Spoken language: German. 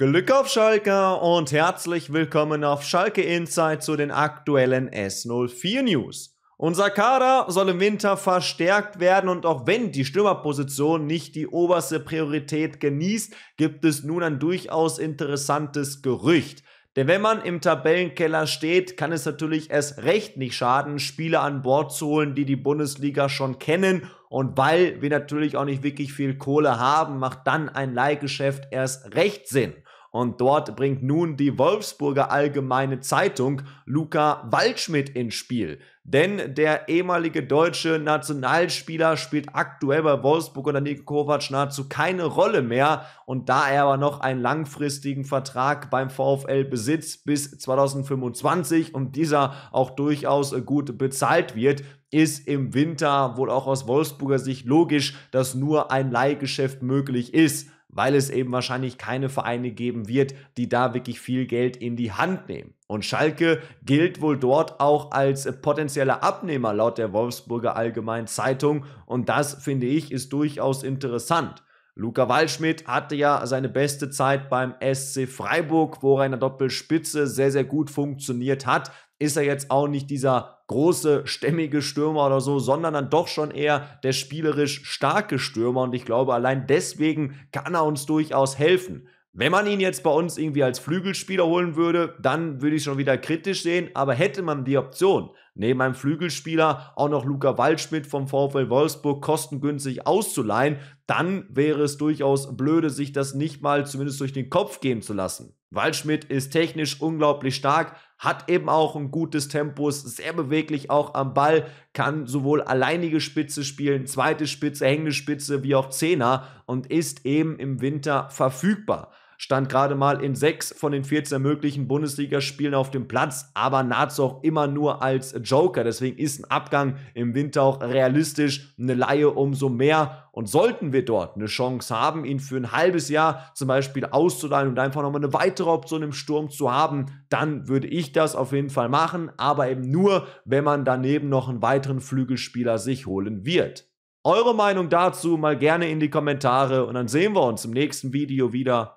Glück auf Schalke und herzlich willkommen auf Schalke Insight zu den aktuellen S04 News. Unser Kader soll im Winter verstärkt werden und auch wenn die Stürmerposition nicht die oberste Priorität genießt, gibt es nun ein durchaus interessantes Gerücht. Denn wenn man im Tabellenkeller steht, kann es natürlich erst recht nicht schaden, Spieler an Bord zu holen, die die Bundesliga schon kennen. Und weil wir natürlich auch nicht wirklich viel Kohle haben, macht dann ein Leihgeschäft erst recht Sinn. Und dort bringt nun die Wolfsburger Allgemeine Zeitung Luca Waldschmidt ins Spiel. Denn der ehemalige deutsche Nationalspieler spielt aktuell bei Wolfsburg unter Niko Kovac nahezu keine Rolle mehr. Und da er aber noch einen langfristigen Vertrag beim VfL besitzt bis 2025 und dieser auch durchaus äh, gut bezahlt wird, ist im Winter wohl auch aus Wolfsburger Sicht logisch, dass nur ein Leihgeschäft möglich ist weil es eben wahrscheinlich keine Vereine geben wird, die da wirklich viel Geld in die Hand nehmen. Und Schalke gilt wohl dort auch als äh, potenzieller Abnehmer laut der Wolfsburger Allgemeinen Zeitung. Und das, finde ich, ist durchaus interessant. Luca Waldschmidt hatte ja seine beste Zeit beim SC Freiburg, wo er in der Doppelspitze sehr, sehr gut funktioniert hat. Ist er jetzt auch nicht dieser große, stämmige Stürmer oder so, sondern dann doch schon eher der spielerisch starke Stürmer. Und ich glaube, allein deswegen kann er uns durchaus helfen. Wenn man ihn jetzt bei uns irgendwie als Flügelspieler holen würde, dann würde ich schon wieder kritisch sehen. Aber hätte man die Option, neben einem Flügelspieler auch noch Luca Waldschmidt vom VfL Wolfsburg kostengünstig auszuleihen, dann wäre es durchaus blöde, sich das nicht mal zumindest durch den Kopf gehen zu lassen. Waldschmidt ist technisch unglaublich stark, hat eben auch ein gutes Tempo, ist sehr beweglich auch am Ball, kann sowohl alleinige Spitze spielen, zweite Spitze, hängende Spitze wie auch Zehner und ist eben im Winter verfügbar stand gerade mal in sechs von den 14 möglichen Bundesligaspielen auf dem Platz, aber nahezu auch immer nur als Joker. Deswegen ist ein Abgang im Winter auch realistisch, eine Laie umso mehr. Und sollten wir dort eine Chance haben, ihn für ein halbes Jahr zum Beispiel auszuleihen und einfach nochmal eine weitere Option im Sturm zu haben, dann würde ich das auf jeden Fall machen, aber eben nur, wenn man daneben noch einen weiteren Flügelspieler sich holen wird. Eure Meinung dazu mal gerne in die Kommentare und dann sehen wir uns im nächsten Video wieder.